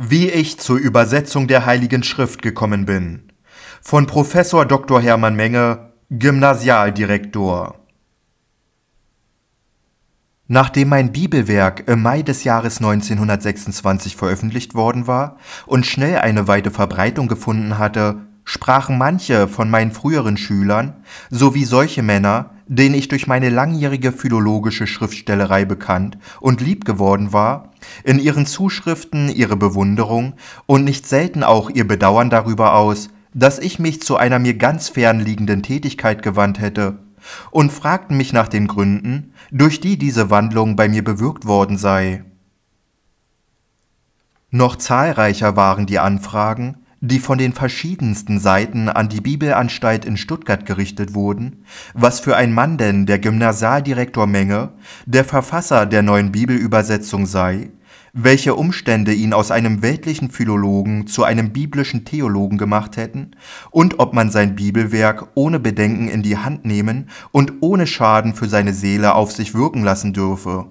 Wie ich zur Übersetzung der Heiligen Schrift gekommen bin. Von Professor Dr. Hermann Menge, Gymnasialdirektor. Nachdem mein Bibelwerk im Mai des Jahres 1926 veröffentlicht worden war und schnell eine weite Verbreitung gefunden hatte, sprachen manche von meinen früheren Schülern sowie solche Männer, den ich durch meine langjährige philologische Schriftstellerei bekannt und lieb geworden war, in ihren Zuschriften ihre Bewunderung und nicht selten auch ihr Bedauern darüber aus, dass ich mich zu einer mir ganz fernliegenden Tätigkeit gewandt hätte, und fragten mich nach den Gründen, durch die diese Wandlung bei mir bewirkt worden sei. Noch zahlreicher waren die Anfragen, die von den verschiedensten Seiten an die Bibelanstalt in Stuttgart gerichtet wurden, was für ein Mann denn der Gymnasialdirektor Menge, der Verfasser der neuen Bibelübersetzung sei, welche Umstände ihn aus einem weltlichen Philologen zu einem biblischen Theologen gemacht hätten und ob man sein Bibelwerk ohne Bedenken in die Hand nehmen und ohne Schaden für seine Seele auf sich wirken lassen dürfe.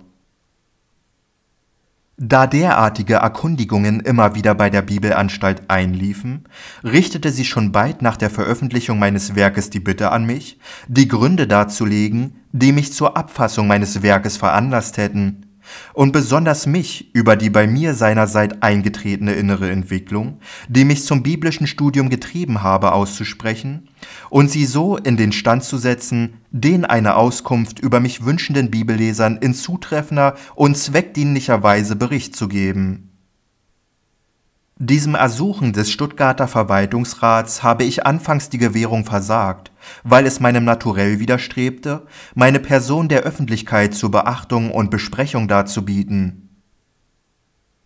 Da derartige Erkundigungen immer wieder bei der Bibelanstalt einliefen, richtete sie schon bald nach der Veröffentlichung meines Werkes die Bitte an mich, die Gründe darzulegen, die mich zur Abfassung meines Werkes veranlasst hätten und besonders mich über die bei mir seinerseits eingetretene innere Entwicklung, die mich zum biblischen Studium getrieben habe, auszusprechen und sie so in den Stand zu setzen, den eine Auskunft über mich wünschenden Bibellesern in zutreffender und zweckdienlicher Weise Bericht zu geben. Diesem Ersuchen des Stuttgarter Verwaltungsrats habe ich anfangs die Gewährung versagt, weil es meinem Naturell widerstrebte, meine Person der Öffentlichkeit zur Beachtung und Besprechung darzubieten.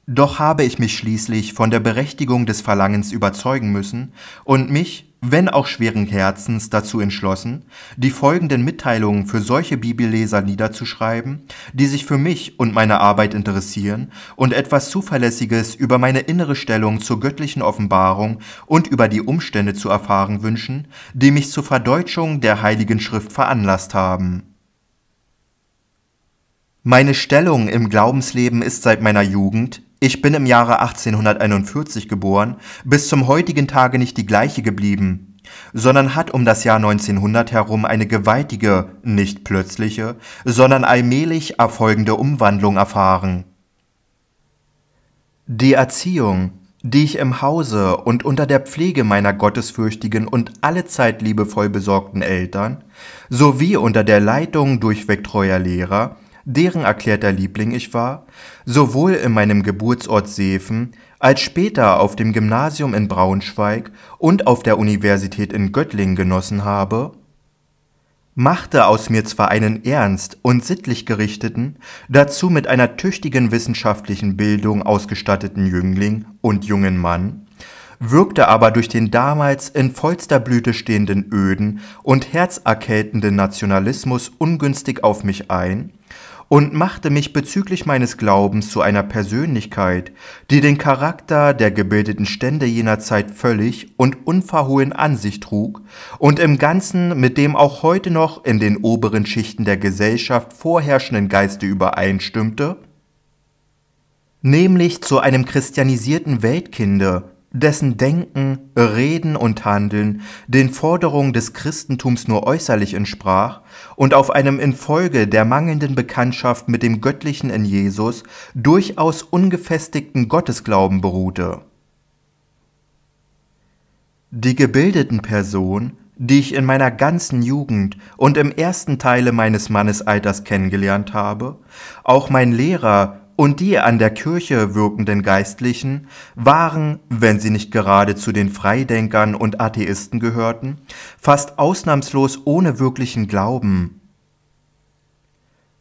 Doch habe ich mich schließlich von der Berechtigung des Verlangens überzeugen müssen und mich, wenn auch schweren Herzens dazu entschlossen, die folgenden Mitteilungen für solche Bibelleser niederzuschreiben, die sich für mich und meine Arbeit interessieren und etwas Zuverlässiges über meine innere Stellung zur göttlichen Offenbarung und über die Umstände zu erfahren wünschen, die mich zur Verdeutschung der Heiligen Schrift veranlasst haben. Meine Stellung im Glaubensleben ist seit meiner Jugend ich bin im Jahre 1841 geboren, bis zum heutigen Tage nicht die gleiche geblieben, sondern hat um das Jahr 1900 herum eine gewaltige, nicht plötzliche, sondern allmählich erfolgende Umwandlung erfahren. Die Erziehung, die ich im Hause und unter der Pflege meiner gottesfürchtigen und allezeit liebevoll besorgten Eltern, sowie unter der Leitung durchweg treuer Lehrer, deren erklärter Liebling ich war, sowohl in meinem Geburtsort Seefen als später auf dem Gymnasium in Braunschweig und auf der Universität in Göttingen genossen habe, machte aus mir zwar einen ernst und sittlich gerichteten, dazu mit einer tüchtigen wissenschaftlichen Bildung ausgestatteten Jüngling und jungen Mann, wirkte aber durch den damals in vollster Blüte stehenden öden und herzerkältenden Nationalismus ungünstig auf mich ein und machte mich bezüglich meines Glaubens zu einer Persönlichkeit, die den Charakter der gebildeten Stände jener Zeit völlig und unverhohlen an sich trug und im Ganzen mit dem auch heute noch in den oberen Schichten der Gesellschaft vorherrschenden Geiste übereinstimmte? Nämlich zu einem christianisierten Weltkinde, dessen Denken, Reden und Handeln den Forderungen des Christentums nur äußerlich entsprach und auf einem infolge der mangelnden Bekanntschaft mit dem Göttlichen in Jesus durchaus ungefestigten Gottesglauben beruhte. Die gebildeten Person, die ich in meiner ganzen Jugend und im ersten Teile meines Mannesalters kennengelernt habe, auch mein Lehrer, und die an der Kirche wirkenden Geistlichen waren, wenn sie nicht gerade zu den Freidenkern und Atheisten gehörten, fast ausnahmslos ohne wirklichen Glauben.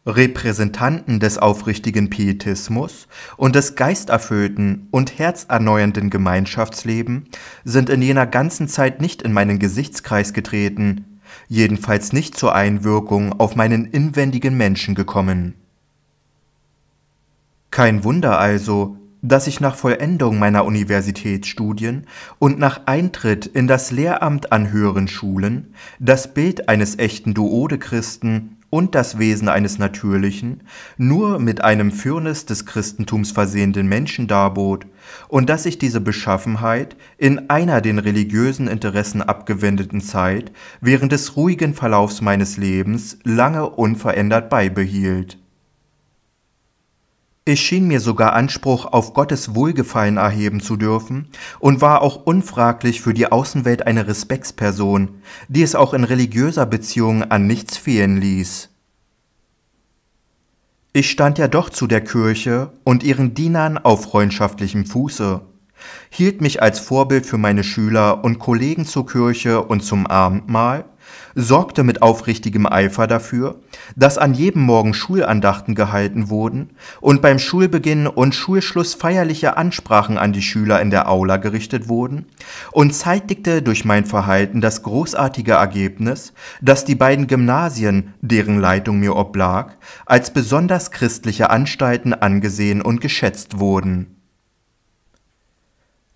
Repräsentanten des aufrichtigen Pietismus und des geisterfüllten und herzerneuernden Gemeinschaftsleben sind in jener ganzen Zeit nicht in meinen Gesichtskreis getreten, jedenfalls nicht zur Einwirkung auf meinen inwendigen Menschen gekommen. Kein Wunder also, dass ich nach Vollendung meiner Universitätsstudien und nach Eintritt in das Lehramt an höheren Schulen das Bild eines echten Duode-Christen und das Wesen eines natürlichen, nur mit einem Fürnis des Christentums versehenden Menschen darbot und dass ich diese Beschaffenheit in einer den religiösen Interessen abgewendeten Zeit während des ruhigen Verlaufs meines Lebens lange unverändert beibehielt. Es schien mir sogar Anspruch auf Gottes Wohlgefallen erheben zu dürfen und war auch unfraglich für die Außenwelt eine Respektsperson, die es auch in religiöser Beziehung an nichts fehlen ließ. Ich stand ja doch zu der Kirche und ihren Dienern auf freundschaftlichem Fuße, hielt mich als Vorbild für meine Schüler und Kollegen zur Kirche und zum Abendmahl sorgte mit aufrichtigem Eifer dafür, dass an jedem Morgen Schulandachten gehalten wurden und beim Schulbeginn und Schulschluss feierliche Ansprachen an die Schüler in der Aula gerichtet wurden und zeitigte durch mein Verhalten das großartige Ergebnis, dass die beiden Gymnasien, deren Leitung mir oblag, als besonders christliche Anstalten angesehen und geschätzt wurden.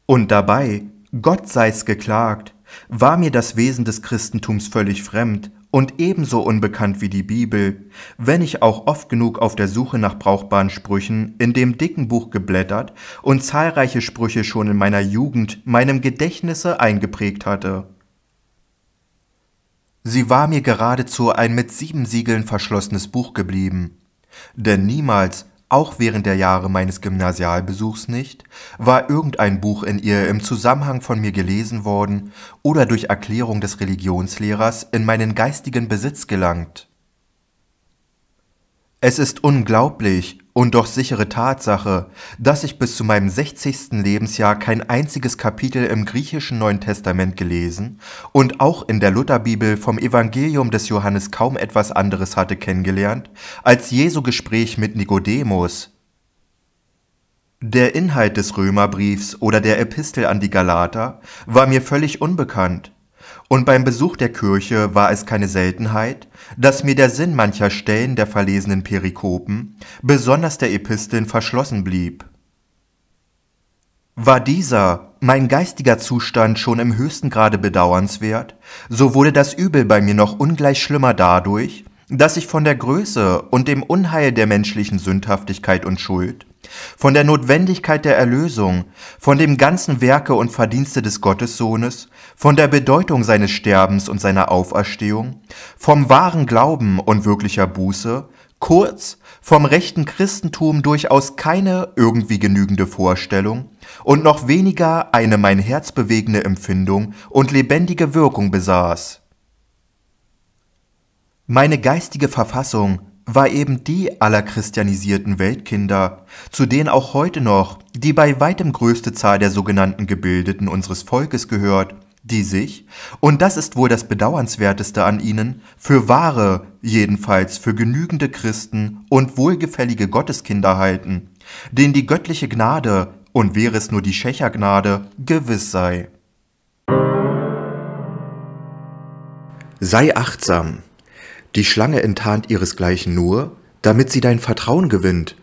Und dabei, Gott sei's geklagt, war mir das Wesen des Christentums völlig fremd und ebenso unbekannt wie die Bibel, wenn ich auch oft genug auf der Suche nach brauchbaren Sprüchen in dem dicken Buch geblättert und zahlreiche Sprüche schon in meiner Jugend meinem Gedächtnisse eingeprägt hatte. Sie war mir geradezu ein mit sieben Siegeln verschlossenes Buch geblieben. Denn niemals auch während der Jahre meines Gymnasialbesuchs nicht, war irgendein Buch in ihr im Zusammenhang von mir gelesen worden oder durch Erklärung des Religionslehrers in meinen geistigen Besitz gelangt. Es ist unglaublich, und doch sichere Tatsache, dass ich bis zu meinem 60. Lebensjahr kein einziges Kapitel im griechischen Neuen Testament gelesen und auch in der Lutherbibel vom Evangelium des Johannes kaum etwas anderes hatte kennengelernt als Jesu Gespräch mit Nikodemus. Der Inhalt des Römerbriefs oder der Epistel an die Galater war mir völlig unbekannt und beim Besuch der Kirche war es keine Seltenheit, dass mir der Sinn mancher Stellen der verlesenen Perikopen, besonders der Episteln, verschlossen blieb. War dieser, mein geistiger Zustand schon im höchsten Grade bedauernswert, so wurde das Übel bei mir noch ungleich schlimmer dadurch, dass ich von der Größe und dem Unheil der menschlichen Sündhaftigkeit und Schuld von der Notwendigkeit der Erlösung, von dem ganzen Werke und Verdienste des Gottessohnes, von der Bedeutung seines Sterbens und seiner Auferstehung, vom wahren Glauben und wirklicher Buße, kurz vom rechten Christentum durchaus keine irgendwie genügende Vorstellung und noch weniger eine mein Herz bewegende Empfindung und lebendige Wirkung besaß. Meine geistige Verfassung war eben die aller christianisierten Weltkinder, zu denen auch heute noch die bei weitem größte Zahl der sogenannten Gebildeten unseres Volkes gehört, die sich, und das ist wohl das Bedauernswerteste an ihnen, für wahre, jedenfalls für genügende Christen und wohlgefällige Gotteskinder halten, denen die göttliche Gnade, und wäre es nur die Schächergnade, gewiss sei. Sei achtsam, die Schlange enttarnt ihresgleichen nur, damit sie dein Vertrauen gewinnt.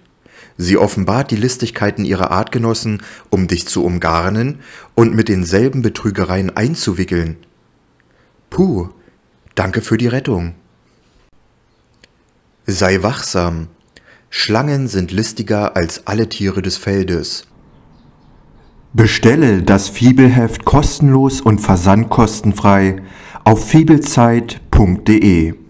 Sie offenbart die Listigkeiten ihrer Artgenossen, um dich zu umgarnen und mit denselben Betrügereien einzuwickeln. Puh, danke für die Rettung. Sei wachsam. Schlangen sind listiger als alle Tiere des Feldes. Bestelle das Fiebelheft kostenlos und versandkostenfrei auf fiebelzeit.de.